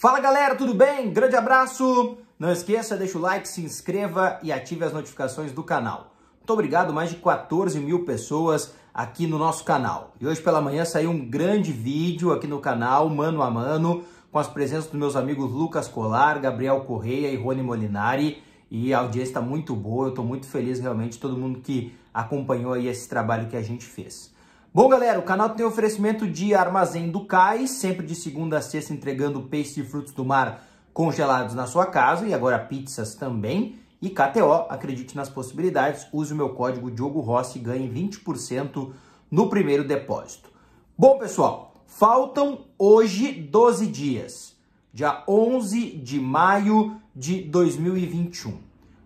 Fala galera, tudo bem? Grande abraço! Não esqueça, deixa o like, se inscreva e ative as notificações do canal. Muito obrigado, mais de 14 mil pessoas aqui no nosso canal. E hoje pela manhã saiu um grande vídeo aqui no canal, mano a mano, com as presenças dos meus amigos Lucas Colar, Gabriel Correia e Rony Molinari. E a audiência está muito boa, eu estou muito feliz realmente, todo mundo que acompanhou aí esse trabalho que a gente fez. Bom, galera, o canal tem oferecimento de Armazém do CAI, sempre de segunda a sexta entregando peixe e frutos do mar congelados na sua casa e agora pizzas também. E KTO, acredite nas possibilidades, use o meu código Diogo Rossi e ganhe 20% no primeiro depósito. Bom, pessoal, faltam hoje 12 dias, dia 11 de maio de 2021.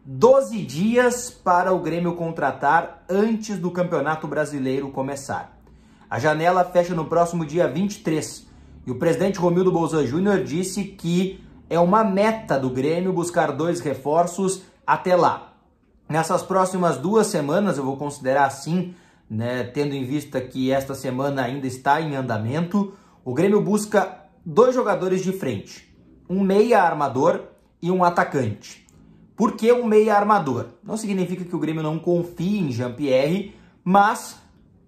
12 dias para o Grêmio contratar antes do Campeonato Brasileiro começar. A janela fecha no próximo dia 23. E o presidente Romildo Bolzan Júnior disse que é uma meta do Grêmio buscar dois reforços até lá. Nessas próximas duas semanas, eu vou considerar assim, né, tendo em vista que esta semana ainda está em andamento, o Grêmio busca dois jogadores de frente, um meia armador e um atacante. Por que um meia armador? Não significa que o Grêmio não confie em Jean-Pierre, mas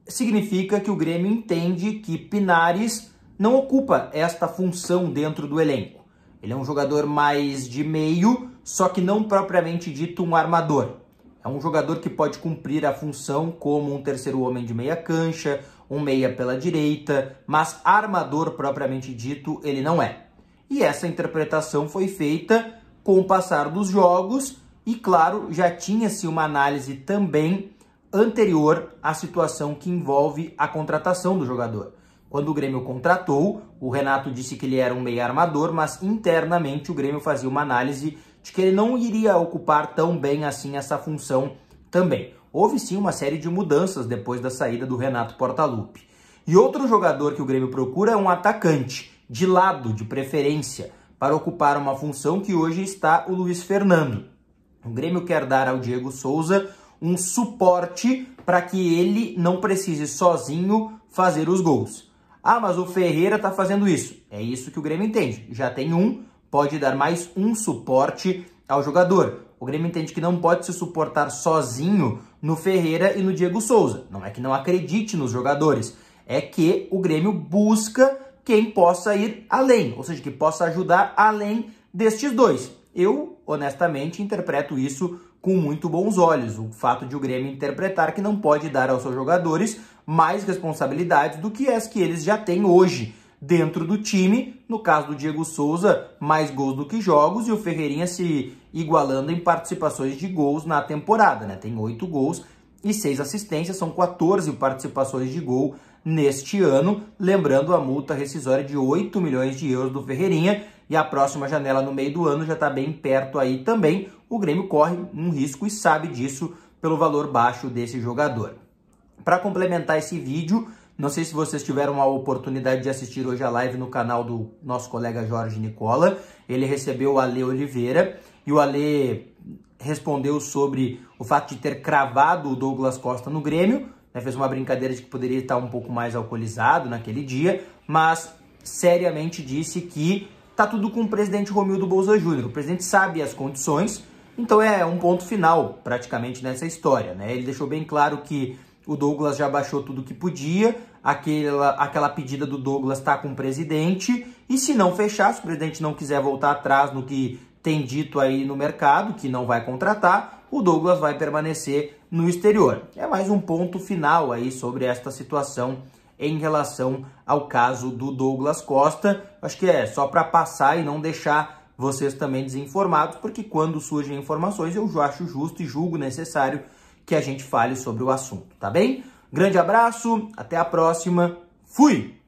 significa que o Grêmio entende que Pinares não ocupa esta função dentro do elenco. Ele é um jogador mais de meio, só que não propriamente dito um armador. É um jogador que pode cumprir a função como um terceiro homem de meia cancha, um meia pela direita, mas armador propriamente dito ele não é. E essa interpretação foi feita com o passar dos jogos e, claro, já tinha-se uma análise também anterior à situação que envolve a contratação do jogador. Quando o Grêmio contratou, o Renato disse que ele era um meia armador, mas internamente o Grêmio fazia uma análise de que ele não iria ocupar tão bem assim essa função também. Houve sim uma série de mudanças depois da saída do Renato Portaluppi. E outro jogador que o Grêmio procura é um atacante, de lado, de preferência, para ocupar uma função que hoje está o Luiz Fernando. O Grêmio quer dar ao Diego Souza um suporte para que ele não precise sozinho fazer os gols. Ah, mas o Ferreira está fazendo isso. É isso que o Grêmio entende. Já tem um, pode dar mais um suporte ao jogador. O Grêmio entende que não pode se suportar sozinho no Ferreira e no Diego Souza. Não é que não acredite nos jogadores, é que o Grêmio busca quem possa ir além, ou seja, que possa ajudar além destes dois. Eu, honestamente, interpreto isso com muito bons olhos. O fato de o Grêmio interpretar que não pode dar aos seus jogadores mais responsabilidades do que as que eles já têm hoje dentro do time. No caso do Diego Souza, mais gols do que jogos e o Ferreirinha se igualando em participações de gols na temporada. Né? Tem oito gols e seis assistências, são 14 participações de gol neste ano. Lembrando a multa rescisória de 8 milhões de euros do Ferreirinha e a próxima janela no meio do ano já está bem perto aí também o Grêmio corre um risco e sabe disso pelo valor baixo desse jogador. Para complementar esse vídeo, não sei se vocês tiveram a oportunidade de assistir hoje a live no canal do nosso colega Jorge Nicola. Ele recebeu o Ale Oliveira e o Ale respondeu sobre o fato de ter cravado o Douglas Costa no Grêmio. Né? Fez uma brincadeira de que poderia estar um pouco mais alcoolizado naquele dia, mas seriamente disse que tá tudo com o presidente Romildo Bolsa Júnior. O presidente sabe as condições, então é um ponto final praticamente nessa história, né? Ele deixou bem claro que o Douglas já baixou tudo o que podia, aquela, aquela pedida do Douglas está com o presidente, e se não fechar, se o presidente não quiser voltar atrás no que tem dito aí no mercado, que não vai contratar, o Douglas vai permanecer no exterior. É mais um ponto final aí sobre esta situação em relação ao caso do Douglas Costa. Acho que é só para passar e não deixar vocês também desinformados, porque quando surgem informações eu acho justo e julgo necessário que a gente fale sobre o assunto, tá bem? Grande abraço, até a próxima, fui!